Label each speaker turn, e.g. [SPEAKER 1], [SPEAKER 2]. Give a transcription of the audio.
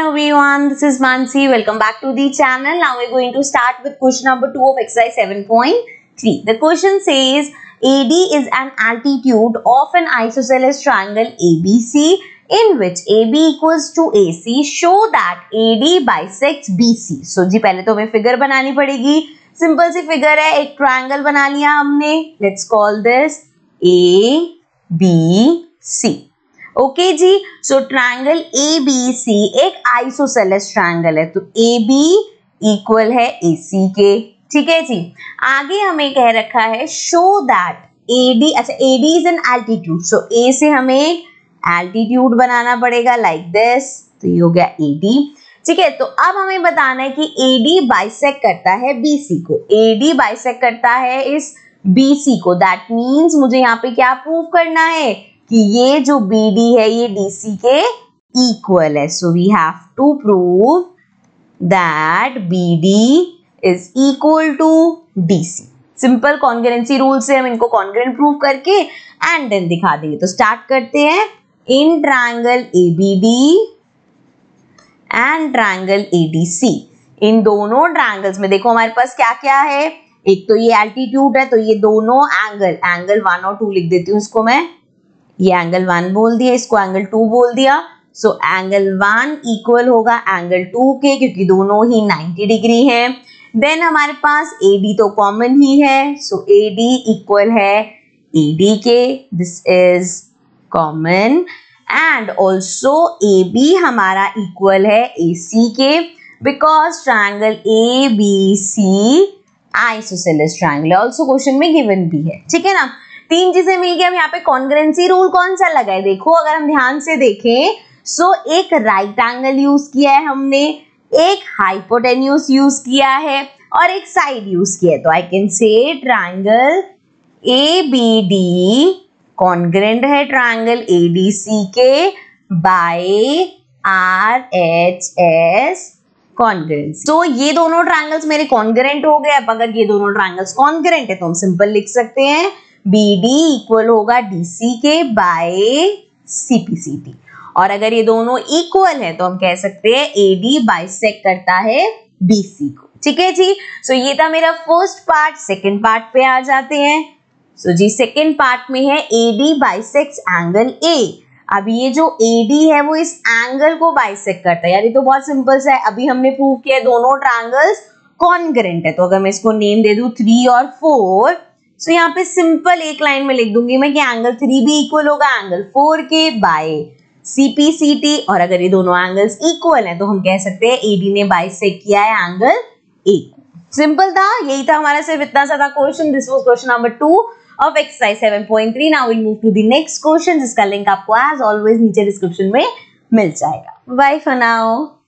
[SPEAKER 1] Hello everyone, this is Mansi. Welcome back to the channel. Now we're going to start with question number 2 of exercise 7.3. The question says AD is an altitude of an isosceles triangle ABC in which AB equals to AC. Show that AD bisects BC. So जी पहले तो हमें figure बनानी पड़ेगी simple सी figure है एक triangle बना लिया हमने let's call this A B C okay जी so triangle A B C एक आइसोसेलेस ट्राइंगल है तो ए बी इक्वल है ए सी के ठीक है जी आगे हमें कह रखा है शो दैट एडी अच्छा D is an altitude so A से हमें एल्टीट्यूड बनाना पड़ेगा लाइक like दिस तो ये हो गया ए डी ठीक है तो अब हमें बताना है कि एडी बाइसेक करता है बीसी को एडी बाइसेक करता है इस बी सी को दैट मीन्स मुझे यहाँ पे क्या प्रूव करना है कि ये जो बी डी है ये डी सी के इक्वल है so we have to prove that B D is equal to D C simple congruency rule से हम इनको कॉन्ग्रेंट प्रूव करके एंड देन दिखा देंगे तो स्टार्ट करते हैं in triangle A B D and triangle A D C इन दोनों ट्रायंगल्स में देखो हमारे पास क्या क्या है एक तो ये एल्टीट्यूड है तो ये दोनों एंगल एंगल वन और टू लिख देती हूँ इसको मैं ये एंगल वन बोल दिया इसको एंगल टू बोल दिया सो एंगल वन इक्वल होगा एंगल टू के क्योंकि दोनों ही 90 डिग्री है देन हमारे पास ए डी तो कॉमन ही है सो ए डी इक्वल है ए डी के this is common and also A B हमारा इक्वल है ए सी के because triangle A B C isosceles triangle also question में गिवन भी है ठीक है ना तीन चीजें मिल गई अब यहाँ पे कॉन्ग्रेंसी रूल कौन सा लगा है देखो अगर हम ध्यान से देखें सो so, एक राइट एंगल यूज किया है हमने एक हाइपोटेन्यूस यूज किया है और एक साइड यूज किया है तो I can say triangle A B D congruent है ट्राइंगल ए डी सी के by R H S congruence तो ये दोनों ट्राइंगल्स मेरे कॉन्ग्रेंट हो गए अब अगर ये दोनों ट्राइंगल्स कॉन्ग्रेंट है तो हम सिंपल लिख सकते हैं बी डी इक्वल होगा डी सी के बाय टी और अगर ये दोनों इक्वल है तो हम कह सकते हैं ए डी बाइसेक करता है बी सी को ठीक है जी सो ये था मेरा फर्स्ट पार्ट सेकेंड पार्ट पे आ जाते हैं सो जी सेकेंड पार्ट में है A D bisects angle A अब ये जो ए डी है वो इस एंगल को बाइसेक करता है यार ये तो बहुत सिंपल सा है अभी हमने प्रूव किया दोनों ट्रायंगल्स कॉन्ग्रेंट है तो अगर मैं इसको नेम दे दू थ्री और फोर सो so, यहाँ पे सिंपल एक लाइन में लिख दूंगी मैं कि एंगल थ्री भी इक्वल होगा एंगल फोर के बाय सीपीसीटी और अगर ये दोनों एंगल्स इक्वल हैं तो हम कह सकते हैं एडी ने से किया है एंगल ए सिंपल था यही था हमारा सिर्फ इतना सा था question this was question number two of exercise three now will move to the next question जिसका लिंक आपको एज ऑलवेज नीचे डिस्क्रिप्शन में मिल जाएगा बाय फॉर नाउ